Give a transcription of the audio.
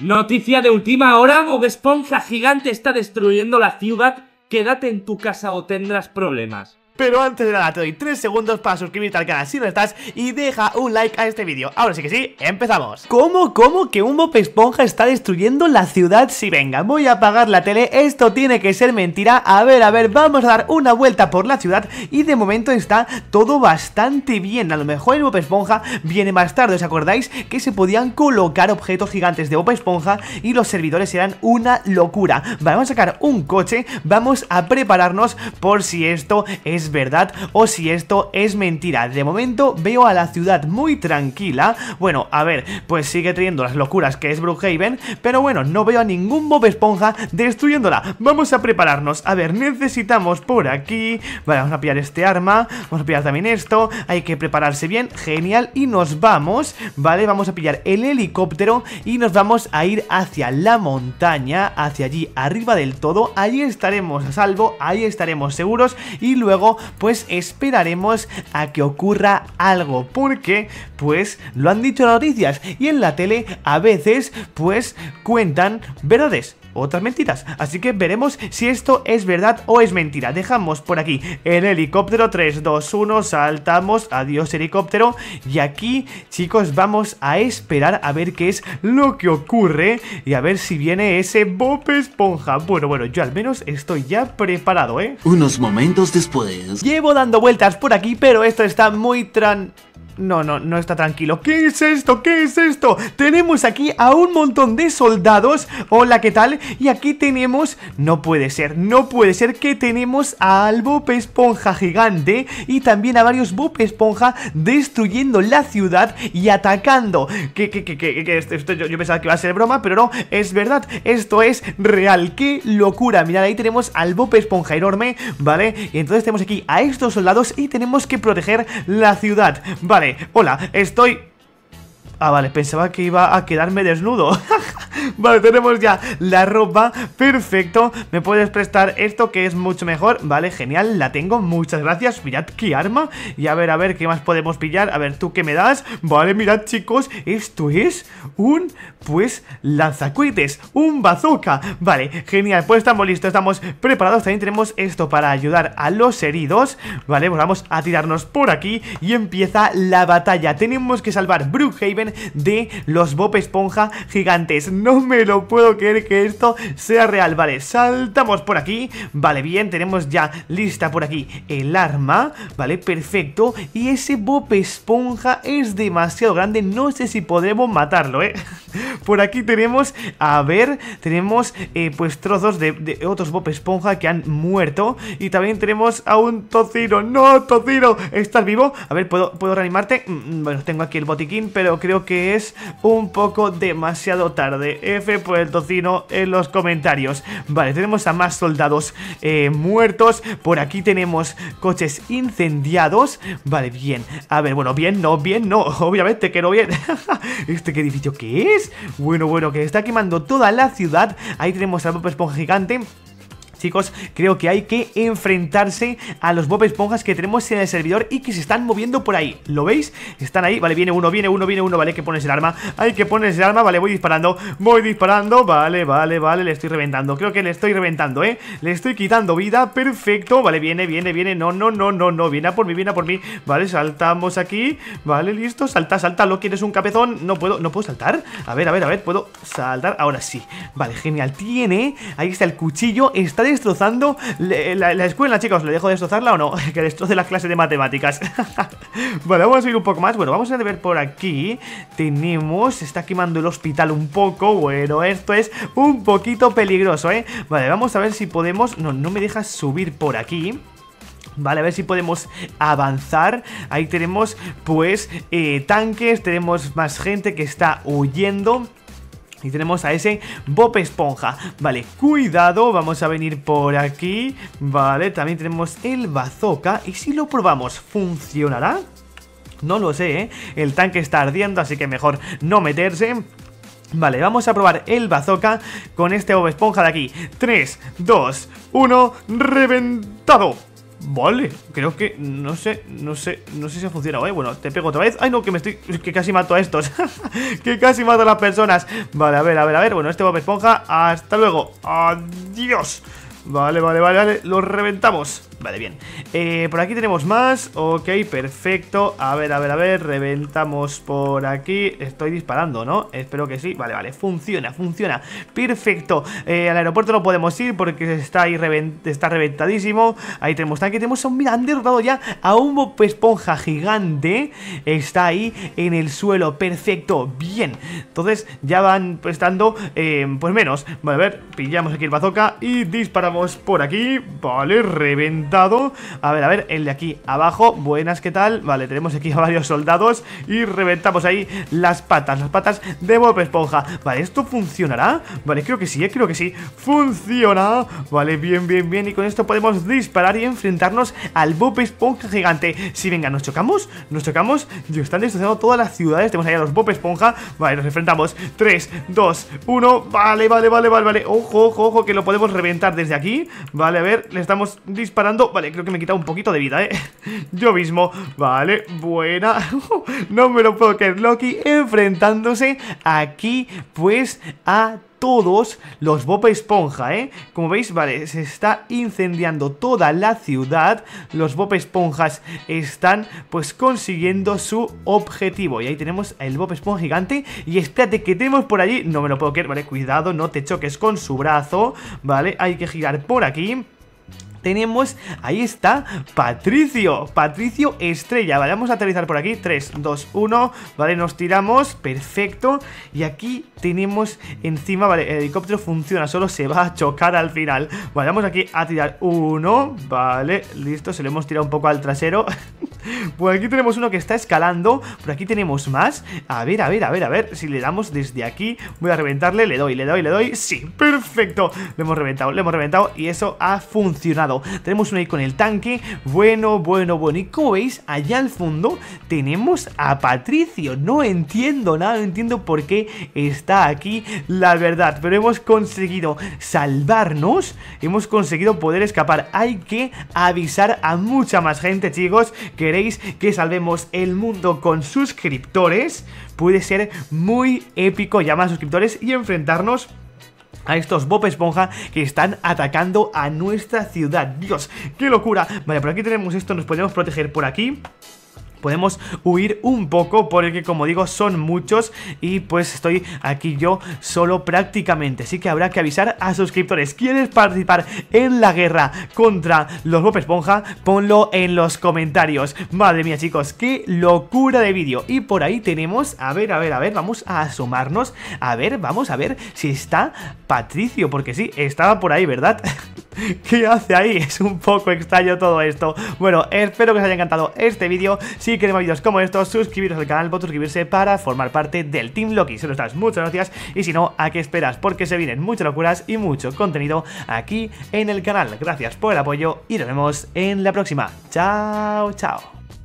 Noticia de última hora, Bob Esponja gigante está destruyendo la ciudad, quédate en tu casa o tendrás problemas. Pero antes de nada te doy 3 segundos para suscribirte al canal si no estás y deja un like a este vídeo Ahora sí que sí, empezamos ¿Cómo, cómo que un Bob Esponja está destruyendo la ciudad? Si venga, voy a apagar la tele, esto tiene que ser mentira A ver, a ver, vamos a dar una vuelta por la ciudad y de momento está todo bastante bien A lo mejor el Bob Esponja viene más tarde, ¿os acordáis? Que se podían colocar objetos gigantes de Bob Esponja y los servidores eran una locura vamos a sacar un coche, vamos a prepararnos por si esto es verdad o si esto es mentira. De momento veo a la ciudad muy tranquila. Bueno, a ver, pues sigue teniendo las locuras que es Brookhaven, pero bueno, no veo a ningún Bob Esponja destruyéndola. Vamos a prepararnos. A ver, necesitamos por aquí... Vale, vamos a pillar este arma, vamos a pillar también esto, hay que prepararse bien, genial, y nos vamos, ¿vale? Vamos a pillar el helicóptero y nos vamos a ir hacia la montaña, hacia allí, arriba del todo, allí estaremos a salvo, ahí estaremos seguros y luego pues esperaremos a que ocurra algo, porque pues lo han dicho las noticias y en la tele a veces pues cuentan verdades otras mentiras. Así que veremos si esto es verdad o es mentira. Dejamos por aquí el helicóptero. 3, 2, 1, saltamos. Adiós helicóptero. Y aquí, chicos, vamos a esperar a ver qué es lo que ocurre. Y a ver si viene ese Bob Esponja. Bueno, bueno, yo al menos estoy ya preparado, ¿eh? Unos momentos después. Llevo dando vueltas por aquí, pero esto está muy tran... No, no, no está tranquilo. ¿Qué es esto? ¿Qué es esto? Tenemos aquí a un montón de soldados. Hola, ¿qué tal? Y aquí tenemos... No puede ser, no puede ser que tenemos al Bob Esponja gigante y también a varios Bob Esponja destruyendo la ciudad y atacando. Que, qué, qué, que, yo, yo, pensaba que iba a ser broma, pero no, es verdad. Esto es real. ¡Qué locura! Mirad, ahí tenemos al Bob Esponja enorme, ¿vale? Y entonces tenemos aquí a estos soldados y tenemos que proteger la ciudad, ¿vale? hola, estoy... Ah, vale, pensaba que iba a quedarme desnudo Vale, tenemos ya la ropa Perfecto, me puedes prestar esto que es mucho mejor Vale, genial, la tengo, muchas gracias Mirad qué arma Y a ver, a ver, ¿qué más podemos pillar? A ver, ¿tú qué me das? Vale, mirad chicos, esto es un, pues, lanzacuites Un bazooka Vale, genial, pues estamos listos, estamos preparados También tenemos esto para ayudar a los heridos Vale, pues vamos a tirarnos por aquí Y empieza la batalla Tenemos que salvar Brookhaven de los Bob Esponja gigantes. No me lo puedo creer que esto sea real. Vale, saltamos por aquí. Vale, bien, tenemos ya lista por aquí el arma. Vale, perfecto. Y ese Bob Esponja es demasiado grande. No sé si podremos matarlo, ¿eh? Por aquí tenemos, a ver, tenemos eh, pues trozos de, otros Bob Esponja que han muerto. Y también tenemos a un Tocino. ¡No, Tocino! ¿Estás vivo? A ver, ¿puedo, ¿puedo reanimarte? Mm, mm, bueno, tengo aquí el botiquín, pero creo que es un poco demasiado tarde. F por el Tocino en los comentarios. Vale, tenemos a más soldados eh, muertos. Por aquí tenemos coches incendiados. Vale, bien. A ver, bueno, bien, no, bien, no. Obviamente que no bien. ¿Este qué edificio qué es? Bueno, bueno, que está quemando toda la ciudad. Ahí tenemos al Bob Esponja gigante chicos, creo que hay que enfrentarse a los Bob Esponjas que tenemos en el servidor y que se están moviendo por ahí. ¿Lo veis? Están ahí, vale, viene uno, viene uno, viene uno, vale, que pones el arma. Hay que pones el arma, vale, voy disparando, voy disparando, vale, vale, vale, le estoy reventando. Creo que le estoy reventando, ¿eh? Le estoy quitando vida, perfecto, vale, viene, viene, viene, no, no, no, no, no, viene por mí, viene a por mí. Vale, saltamos aquí, vale, listo, salta, salta, lo quieres un cabezón, no puedo, no puedo saltar. A ver, a ver, a ver, puedo saltar, ahora sí. Vale, genial, tiene, ahí está el cuchillo, está de destrozando la, escuela, chicos. ¿Le dejo destrozarla o no? que destroce la clase de matemáticas. vale, vamos a subir un poco más. Bueno, vamos a ver por aquí. Tenemos... Se está quemando el hospital un poco. Bueno, esto es un poquito peligroso, ¿eh? Vale, vamos a ver si podemos... No, no me dejas subir por aquí. Vale, a ver si podemos avanzar Ahí tenemos, pues, eh, tanques Tenemos más gente que está huyendo y tenemos a ese Bob Esponja. Vale, cuidado, vamos a venir por aquí. Vale, también tenemos el bazooka. Y si lo probamos, ¿funcionará? No lo sé, ¿eh? El tanque está ardiendo, así que mejor no meterse. Vale, vamos a probar el bazooka con este Bob Esponja de aquí. 3, 2, 1, reventado. Vale, creo que no sé, no sé, no sé si ha funcionado, ¿eh? Bueno, te pego otra vez. Ay, no, que me estoy. Que casi mato a estos. que casi mato a las personas. Vale, a ver, a ver, a ver. Bueno, este Bob Esponja. Hasta luego. Adiós. Vale, vale, vale, vale. Lo reventamos. Vale, bien. Eh, por aquí tenemos más. Ok, perfecto. A ver, a ver, a ver. Reventamos por aquí. Estoy disparando, ¿no? Espero que sí. Vale, vale. Funciona, funciona. Perfecto. Eh, al aeropuerto no podemos ir porque está ahí está reventadísimo. Ahí tenemos tanque. Tenemos a un mirando ya a un esponja gigante. Está ahí en el suelo. Perfecto. Bien. Entonces ya van prestando, eh, pues menos. Vale, a ver. Pillamos aquí el bazooka y disparamos por aquí. Vale, reventamos a ver, a ver, el de aquí abajo Buenas, ¿qué tal? Vale, tenemos aquí a varios soldados Y reventamos ahí las patas Las patas de Bob Esponja Vale, ¿esto funcionará? Vale, creo que sí, eh, creo que sí Funciona Vale, bien, bien, bien Y con esto podemos disparar y enfrentarnos al Bob Esponja gigante Si venga, ¿nos chocamos? ¿Nos chocamos? Yo, están destruyendo todas las ciudades Tenemos ahí a los Bob Esponja Vale, nos enfrentamos 3, 2, 1 Vale, vale, vale, vale, vale Ojo, ojo, ojo Que lo podemos reventar desde aquí Vale, a ver, le estamos disparando Vale, creo que me he quitado un poquito de vida, ¿eh? Yo mismo Vale, buena No me lo puedo creer Loki enfrentándose aquí, pues, a todos los Bob Esponja, ¿eh? Como veis, vale, se está incendiando toda la ciudad. Los Bob Esponjas están, pues, consiguiendo su objetivo. Y ahí tenemos el Bob Esponja gigante. Y espérate que tenemos por allí... No me lo puedo creer, ¿vale? Cuidado, no te choques con su brazo, ¿vale? Hay que girar por aquí tenemos, ahí está, Patricio, Patricio Estrella, vale, vamos a aterrizar por aquí, 3, 2, 1, vale, nos tiramos, perfecto, y aquí tenemos encima, vale, el helicóptero funciona, solo se va a chocar al final, vale, vamos aquí a tirar uno, vale, listo, se lo hemos tirado un poco al trasero, Pues aquí tenemos uno que está escalando, por aquí tenemos más, a ver, a ver, a ver, a ver, si le damos desde aquí, voy a reventarle, le doy, le doy, le doy, sí, perfecto, Le hemos reventado, le hemos reventado y eso ha funcionado. Tenemos uno ahí con el tanque. Bueno, bueno, bueno. Y como veis, allá al fondo tenemos a Patricio. No entiendo nada, no entiendo por qué está aquí, la verdad. Pero hemos conseguido salvarnos. Hemos conseguido poder escapar. Hay que avisar a mucha más gente, chicos. Queréis que salvemos el mundo con suscriptores. Puede ser muy épico llamar a suscriptores y enfrentarnos a estos Bob Esponja que están atacando a nuestra ciudad. Dios, qué locura. Vale, por aquí tenemos esto, nos podemos proteger por aquí podemos huir un poco porque como digo son muchos y pues estoy aquí yo solo prácticamente, así que habrá que avisar a suscriptores. ¿Quieres participar en la guerra contra los Bob Esponja? Ponlo en los comentarios. Madre mía chicos, qué locura de vídeo. Y por ahí tenemos, a ver, a ver, a ver, vamos a asomarnos, a ver, vamos a ver si está Patricio, porque sí, estaba por ahí, ¿verdad? ¿Qué hace ahí? Es un poco extraño todo esto Bueno, espero que os haya encantado este vídeo Si queréis más vídeos como estos, suscribiros al canal podéis suscribirse para formar parte del Team Loki Se lo estás, muchas gracias Y si no, ¿a qué esperas? Porque se vienen muchas locuras y mucho contenido aquí en el canal Gracias por el apoyo y nos vemos en la próxima Chao, chao